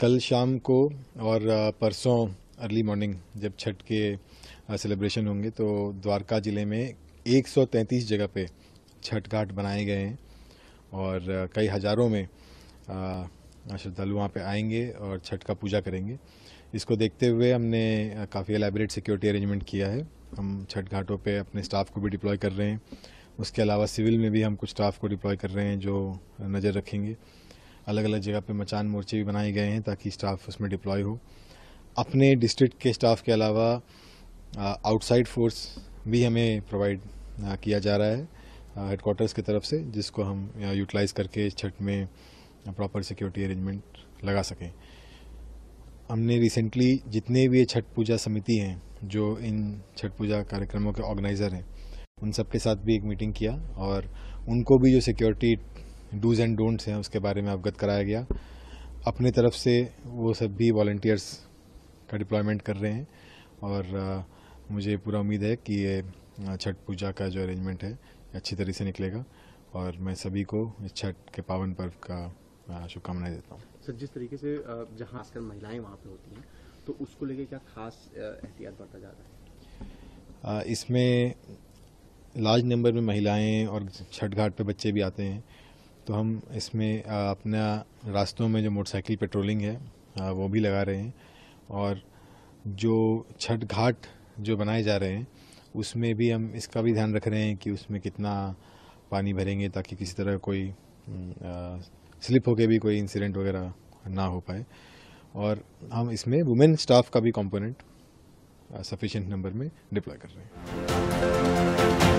कल शाम को और परसों अर्ली मॉर्निंग जब छठ के सेलिब्रेशन होंगे तो द्वारका ज़िले में 133 जगह पे छठ घाट बनाए गए हैं और कई हज़ारों में श्रद्धालु वहाँ पे आएंगे और छठ का पूजा करेंगे इसको देखते हुए हमने काफ़ी एलेबरेट सिक्योरिटी अरेंजमेंट किया है हम छठ घाटों पे अपने स्टाफ को भी डिप्लॉय कर रहे हैं उसके अलावा सिविल में भी हम कुछ स्टाफ को डिप्लॉय कर रहे हैं जो नज़र रखेंगे अलग अलग जगह पे मचान मोर्चे भी बनाए गए हैं ताकि स्टाफ उसमें डिप्लॉय हो अपने डिस्ट्रिक्ट के स्टाफ के अलावा आउटसाइड फोर्स भी हमें प्रोवाइड किया जा रहा है हेडकोार्टर्स की तरफ से जिसको हम यूटिलाइज करके छठ में प्रॉपर सिक्योरिटी अरेंजमेंट लगा सकें हमने रिसेंटली जितने भी छठ पूजा समिति हैं जो इन छठ पूजा कार्यक्रमों के ऑर्गेनाइज़र हैं उन सबके साथ भी एक मीटिंग किया और उनको भी जो सिक्योरिटी डूज एंड डोंट्स हैं उसके बारे में अवगत कराया गया अपने तरफ से वो सब भी वॉल्टियर्स का डिप्लॉयमेंट कर रहे हैं और मुझे पूरा उम्मीद है कि ये छठ पूजा का जो अरेंजमेंट है अच्छी तरह से निकलेगा और मैं सभी को छठ के पावन पर्व का शुभकामनाएं देता हूँ सर जिस तरीके से जहाँ आजकल महिलाएं वहाँ पे होती हैं तो उसको लेके क्या खास एहतियात बरता जा रहा है इसमें लार्ज नंबर में महिलाएं और छठ घाट पे बच्चे भी आते हैं तो हम इसमें अपना रास्तों में जो मोटरसाइकिल पेट्रोलिंग है वो भी लगा रहे हैं और जो छठ घाट जो बनाए जा रहे हैं उसमें भी हम इसका भी ध्यान रख रहे हैं कि उसमें कितना पानी भरेंगे ताकि किसी तरह कोई स्लिप होके भी कोई इंसिडेंट वगैरह ना हो पाए और हम इसमें वुमेन स्टाफ का भी कंपोनेंट सफिशिएंट नंबर में डिप्लॉय कर रहे हैं